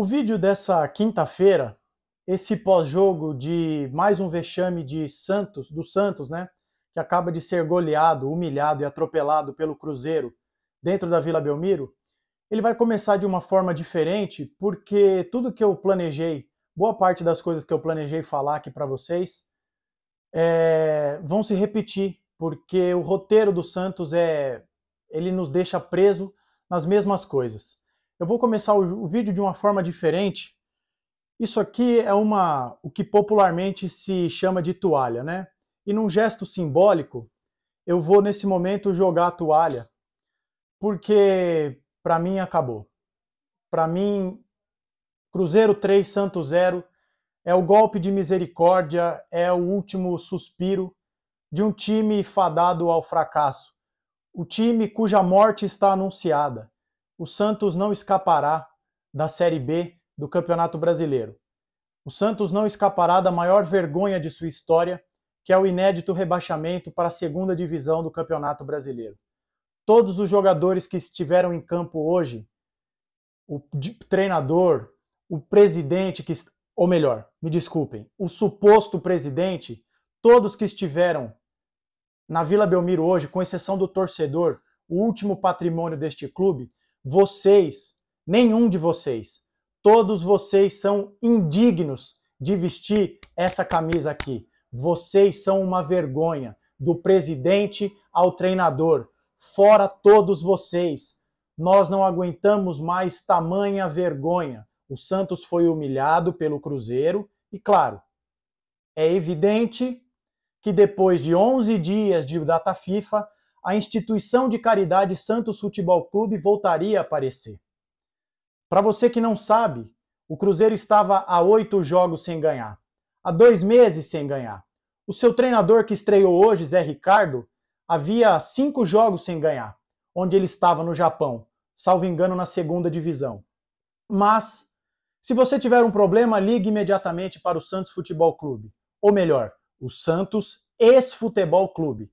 O vídeo dessa quinta-feira, esse pós-jogo de mais um vexame de Santos, do Santos, né, que acaba de ser goleado, humilhado e atropelado pelo Cruzeiro dentro da Vila Belmiro, ele vai começar de uma forma diferente, porque tudo que eu planejei, boa parte das coisas que eu planejei falar aqui para vocês, é, vão se repetir, porque o roteiro do Santos é, ele nos deixa preso nas mesmas coisas. Eu vou começar o, o vídeo de uma forma diferente. Isso aqui é uma o que popularmente se chama de toalha, né? E num gesto simbólico, eu vou nesse momento jogar a toalha, porque para mim acabou. Para mim, Cruzeiro 3 Santos zero é o golpe de misericórdia, é o último suspiro de um time fadado ao fracasso, o time cuja morte está anunciada, o Santos não escapará da Série B do Campeonato Brasileiro. O Santos não escapará da maior vergonha de sua história, que é o inédito rebaixamento para a segunda divisão do Campeonato Brasileiro. Todos os jogadores que estiveram em campo hoje, o treinador, o presidente que ou melhor, me desculpem, o suposto presidente, todos que estiveram na Vila Belmiro hoje, com exceção do torcedor, o último patrimônio deste clube, vocês, nenhum de vocês, todos vocês são indignos de vestir essa camisa aqui. Vocês são uma vergonha, do presidente ao treinador. Fora todos vocês. Nós não aguentamos mais tamanha vergonha. O Santos foi humilhado pelo Cruzeiro e, claro, é evidente que depois de 11 dias de data FIFA, a instituição de caridade Santos Futebol Clube voltaria a aparecer. Para você que não sabe, o Cruzeiro estava há oito jogos sem ganhar, há dois meses sem ganhar. O seu treinador que estreou hoje, Zé Ricardo, havia cinco jogos sem ganhar, onde ele estava no Japão, salvo engano na segunda divisão. Mas, se você tiver um problema, ligue imediatamente para o Santos Futebol Clube, ou melhor, o Santos Ex-Futebol Clube,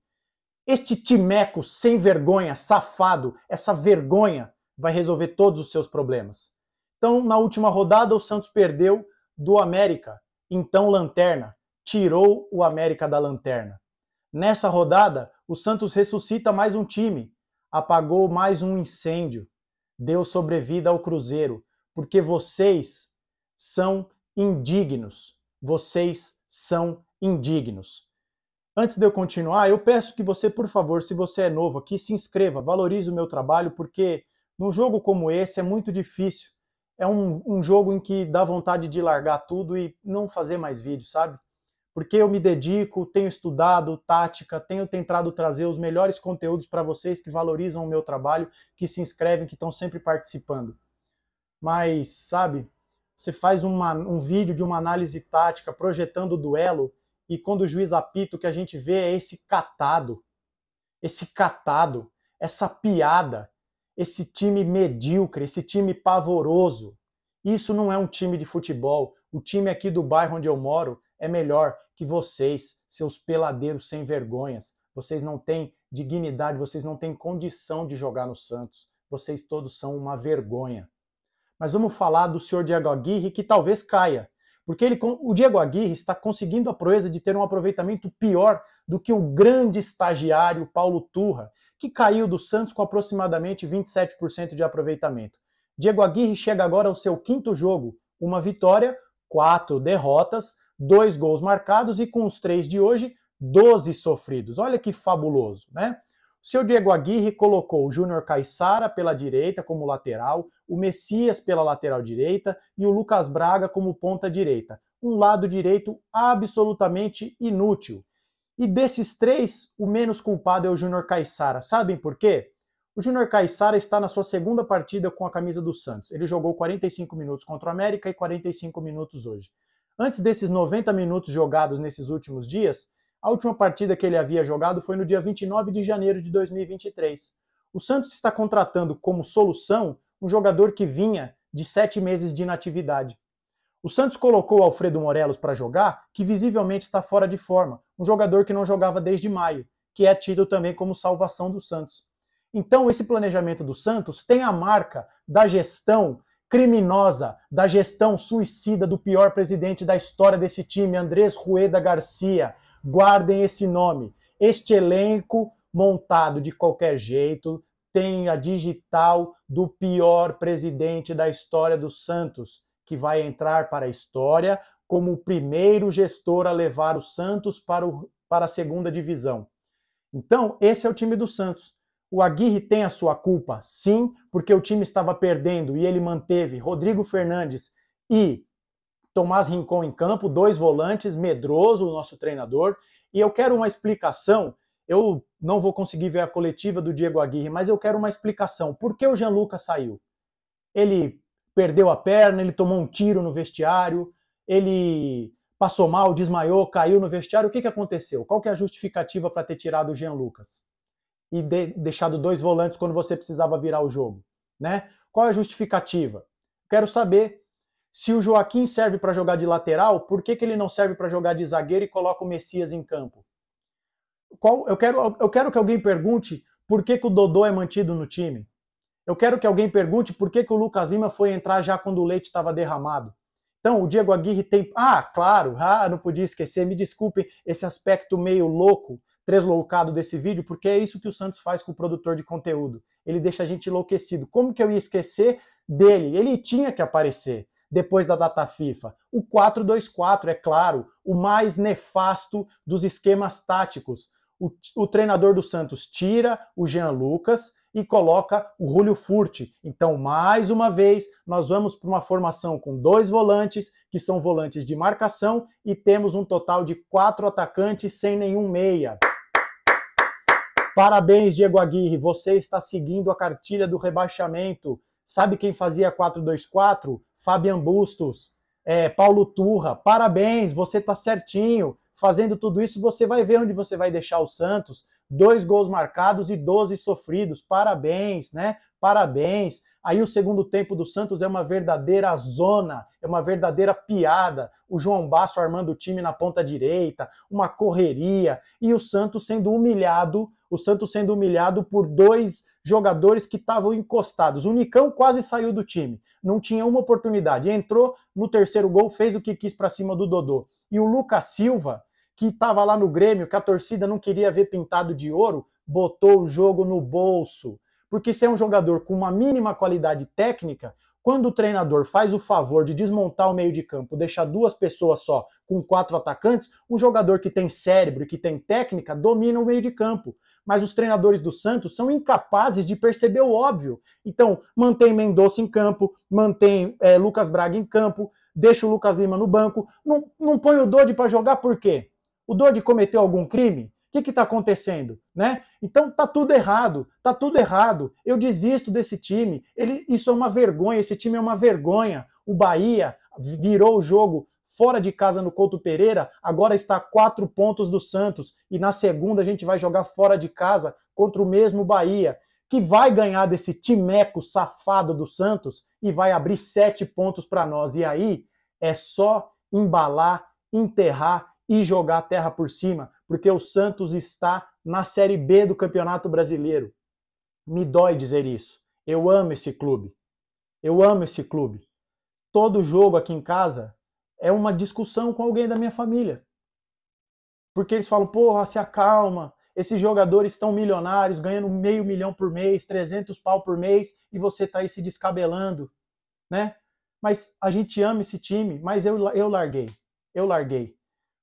este timeco sem vergonha, safado, essa vergonha vai resolver todos os seus problemas. Então, na última rodada, o Santos perdeu do América, então lanterna, tirou o América da lanterna. Nessa rodada, o Santos ressuscita mais um time, apagou mais um incêndio, deu sobrevida ao Cruzeiro, porque vocês são indignos. Vocês são indignos. Antes de eu continuar, eu peço que você, por favor, se você é novo aqui, se inscreva, valorize o meu trabalho, porque num jogo como esse é muito difícil. É um, um jogo em que dá vontade de largar tudo e não fazer mais vídeo, sabe? Porque eu me dedico, tenho estudado tática, tenho tentado trazer os melhores conteúdos para vocês que valorizam o meu trabalho, que se inscrevem, que estão sempre participando. Mas, sabe, você faz uma, um vídeo de uma análise tática projetando o duelo e quando o juiz apita, o que a gente vê é esse catado, esse catado, essa piada, esse time medíocre, esse time pavoroso. Isso não é um time de futebol. O time aqui do bairro onde eu moro é melhor que vocês, seus peladeiros sem vergonhas. Vocês não têm dignidade, vocês não têm condição de jogar no Santos. Vocês todos são uma vergonha. Mas vamos falar do senhor Diego Aguirre, que talvez caia. Porque ele, o Diego Aguirre está conseguindo a proeza de ter um aproveitamento pior do que o grande estagiário Paulo Turra, que caiu do Santos com aproximadamente 27% de aproveitamento. Diego Aguirre chega agora ao seu quinto jogo, uma vitória, quatro derrotas, dois gols marcados e com os três de hoje, 12 sofridos. Olha que fabuloso, né? Seu Diego Aguirre colocou o Júnior Caixara pela direita como lateral, o Messias pela lateral direita e o Lucas Braga como ponta direita. Um lado direito absolutamente inútil. E desses três, o menos culpado é o Júnior Caixara. Sabem por quê? O Júnior Caixara está na sua segunda partida com a camisa do Santos. Ele jogou 45 minutos contra o América e 45 minutos hoje. Antes desses 90 minutos jogados nesses últimos dias, a última partida que ele havia jogado foi no dia 29 de janeiro de 2023. O Santos está contratando como solução um jogador que vinha de sete meses de inatividade. O Santos colocou Alfredo Morelos para jogar, que visivelmente está fora de forma, um jogador que não jogava desde maio, que é tido também como salvação do Santos. Então, esse planejamento do Santos tem a marca da gestão criminosa, da gestão suicida do pior presidente da história desse time, Andrés Rueda Garcia, Guardem esse nome. Este elenco montado de qualquer jeito tem a digital do pior presidente da história do Santos, que vai entrar para a história como o primeiro gestor a levar o Santos para, o, para a segunda divisão. Então, esse é o time do Santos. O Aguirre tem a sua culpa, sim, porque o time estava perdendo e ele manteve Rodrigo Fernandes e Tomás Rincon em campo, dois volantes, medroso o nosso treinador. E eu quero uma explicação. Eu não vou conseguir ver a coletiva do Diego Aguirre, mas eu quero uma explicação. Por que o Jean Lucas saiu? Ele perdeu a perna, ele tomou um tiro no vestiário, ele passou mal, desmaiou, caiu no vestiário. O que, que aconteceu? Qual que é a justificativa para ter tirado o Jean Lucas? E de, deixado dois volantes quando você precisava virar o jogo, né? Qual é a justificativa? Quero saber se o Joaquim serve para jogar de lateral, por que, que ele não serve para jogar de zagueiro e coloca o Messias em campo? Qual, eu, quero, eu quero que alguém pergunte por que, que o Dodô é mantido no time. Eu quero que alguém pergunte por que, que o Lucas Lima foi entrar já quando o leite estava derramado. Então, o Diego Aguirre tem. Ah, claro, ah, não podia esquecer. Me desculpem esse aspecto meio louco, tresloucado desse vídeo, porque é isso que o Santos faz com o produtor de conteúdo. Ele deixa a gente enlouquecido. Como que eu ia esquecer dele? Ele tinha que aparecer depois da data FIFA? O 4-2-4, é claro, o mais nefasto dos esquemas táticos. O, o treinador do Santos tira o Jean Lucas e coloca o Julio Furti. Então, mais uma vez, nós vamos para uma formação com dois volantes, que são volantes de marcação, e temos um total de quatro atacantes sem nenhum meia. Parabéns, Diego Aguirre, você está seguindo a cartilha do rebaixamento. Sabe quem fazia 424? Fabian Bustos, é, Paulo Turra. Parabéns, você está certinho. Fazendo tudo isso, você vai ver onde você vai deixar o Santos. Dois gols marcados e 12 sofridos. Parabéns, né? Parabéns. Aí o segundo tempo do Santos é uma verdadeira zona, é uma verdadeira piada. O João Basso armando o time na ponta direita, uma correria, e o Santos sendo humilhado, o Santos sendo humilhado por dois jogadores que estavam encostados. O Nicão quase saiu do time, não tinha uma oportunidade. Entrou no terceiro gol, fez o que quis para cima do Dodô. E o Lucas Silva, que estava lá no Grêmio, que a torcida não queria ver pintado de ouro, botou o jogo no bolso. Porque se é um jogador com uma mínima qualidade técnica, quando o treinador faz o favor de desmontar o meio de campo, deixar duas pessoas só com quatro atacantes, um jogador que tem cérebro e que tem técnica domina o meio de campo mas os treinadores do Santos são incapazes de perceber o óbvio. Então, mantém Mendonça em campo, mantém é, Lucas Braga em campo, deixa o Lucas Lima no banco, não, não põe o Dodi para jogar por quê? O Dodi cometeu algum crime? O que está acontecendo, né? Então tá tudo errado, tá tudo errado. Eu desisto desse time. Ele, isso é uma vergonha. Esse time é uma vergonha. O Bahia virou o jogo fora de casa no Couto Pereira, agora está a quatro pontos do Santos. E na segunda a gente vai jogar fora de casa contra o mesmo Bahia, que vai ganhar desse timeco safado do Santos e vai abrir sete pontos para nós. E aí é só embalar, enterrar e jogar a terra por cima, porque o Santos está na Série B do Campeonato Brasileiro. Me dói dizer isso. Eu amo esse clube. Eu amo esse clube. Todo jogo aqui em casa é uma discussão com alguém da minha família. Porque eles falam, porra, se acalma, esses jogadores estão milionários, ganhando meio milhão por mês, 300 pau por mês, e você está aí se descabelando, né? Mas a gente ama esse time, mas eu, eu larguei, eu larguei.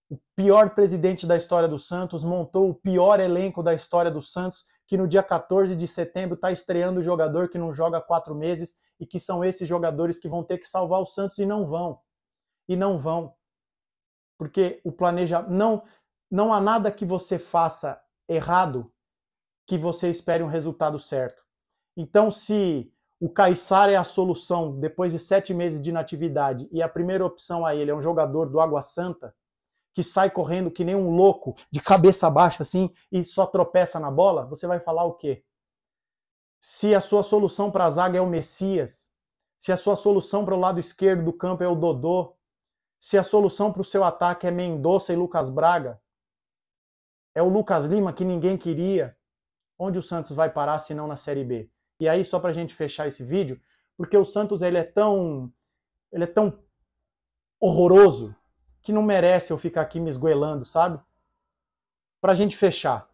O pior presidente da história do Santos montou o pior elenco da história do Santos, que no dia 14 de setembro está estreando o jogador que não joga há quatro meses, e que são esses jogadores que vão ter que salvar o Santos e não vão e não vão. Porque o planeja não não há nada que você faça errado que você espere um resultado certo. Então, se o Caissar é a solução depois de sete meses de natividade e a primeira opção a ele é um jogador do Água Santa que sai correndo que nem um louco, de cabeça baixa assim, e só tropeça na bola, você vai falar o quê? Se a sua solução para a zaga é o Messias, se a sua solução para o lado esquerdo do campo é o Dodô, se a solução para o seu ataque é Mendonça e Lucas Braga, é o Lucas Lima que ninguém queria, onde o Santos vai parar se não na Série B? E aí, só para a gente fechar esse vídeo, porque o Santos ele é tão ele é tão horroroso que não merece eu ficar aqui me esgoelando, sabe? Para a gente fechar,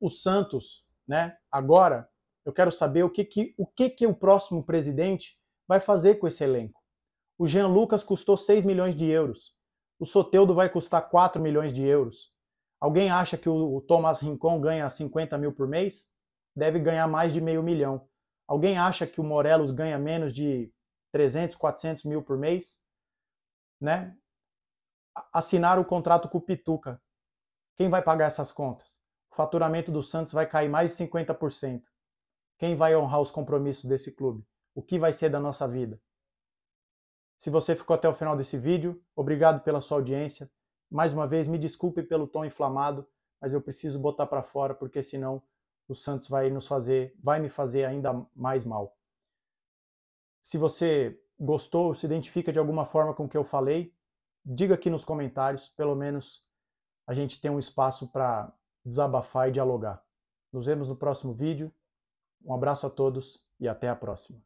o Santos, né? Agora eu quero saber o que que o que que o próximo presidente vai fazer com esse elenco. O Jean Lucas custou 6 milhões de euros. O Soteudo vai custar 4 milhões de euros. Alguém acha que o Thomas Rincon ganha 50 mil por mês? Deve ganhar mais de meio milhão. Alguém acha que o Morelos ganha menos de 300, 400 mil por mês? Né? Assinar o contrato com o Pituca. Quem vai pagar essas contas? O faturamento do Santos vai cair mais de 50%. Quem vai honrar os compromissos desse clube? O que vai ser da nossa vida? Se você ficou até o final desse vídeo, obrigado pela sua audiência. Mais uma vez, me desculpe pelo tom inflamado, mas eu preciso botar para fora porque senão o Santos vai nos fazer, vai me fazer ainda mais mal. Se você gostou, se identifica de alguma forma com o que eu falei, diga aqui nos comentários, pelo menos a gente tem um espaço para desabafar e dialogar. Nos vemos no próximo vídeo. Um abraço a todos e até a próxima.